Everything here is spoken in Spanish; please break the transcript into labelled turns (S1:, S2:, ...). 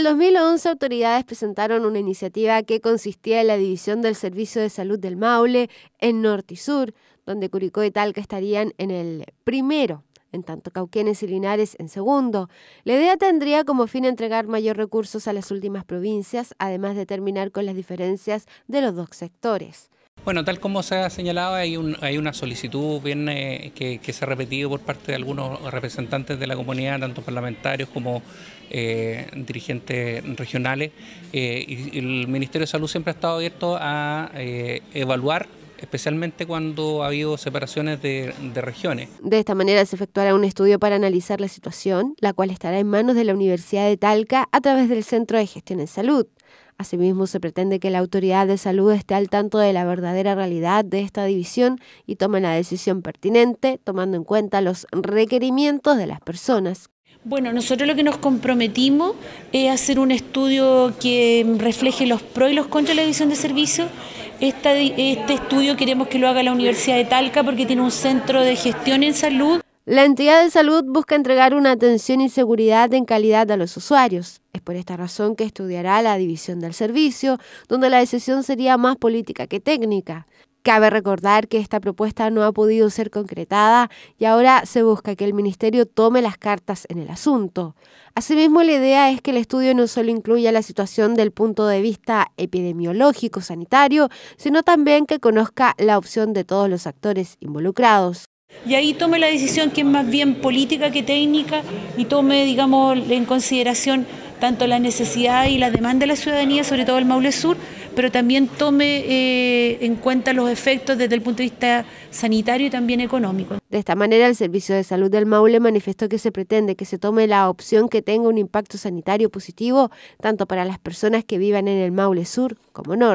S1: el 2011, autoridades presentaron una iniciativa que consistía en la división del Servicio de Salud del Maule en Norte y Sur, donde Curicó y Talca estarían en el primero en tanto Cauquenes y Linares en segundo. La idea tendría como fin entregar mayor recursos a las últimas provincias, además de terminar con las diferencias de los dos sectores.
S2: Bueno, tal como se ha señalado, hay, una solicitud bien, eh, que, se ha repetido por parte de algunos representantes de la comunidad, tanto parlamentarios como eh, dirigentes regionales. Eh, y, el Ministerio de Salud siempre ha estado abierto a evaluar especialmente cuando ha habido separaciones de, regiones.
S1: De esta manera se efectuará un estudio para analizar la situación, la cual estará en manos de la Universidad de Talca a través del Centro de Gestión en Salud. Asimismo, se pretende que la autoridad de salud esté al tanto de la verdadera realidad de esta división y tome la decisión pertinente, tomando en cuenta los requerimientos de las
S3: personas. Bueno, nosotros lo que nos comprometimos es hacer un estudio que refleje los pros y los contras de la división de servicios este estudio queremos que lo haga la Universidad de Talca porque tiene un centro de gestión en salud.
S1: La entidad de salud busca entregar una atención y seguridad en calidad a los usuarios. Es por esta razón que estudiará la división del servicio, donde la decisión sería más política que técnica. Cabe recordar que esta propuesta no ha podido ser concretada y ahora se busca que el Ministerio tome las cartas en el asunto. Asimismo, la idea es que el estudio no solo incluya la situación del punto de vista epidemiológico, sanitario, sino también que conozca la opción de todos los actores involucrados.
S3: Y ahí tome la decisión que es más bien política que técnica y tome, digamos, en consideración tanto la necesidad y la demanda de la ciudadanía, sobre todo el Maule Sur, pero también tome eh, en cuenta los efectos desde el punto de vista sanitario y también económico.
S1: De esta manera, el Servicio de Salud del Maule manifestó que se pretende que se tome la opción que tenga un impacto sanitario positivo tanto para las personas que vivan en el Maule Sur como Norte.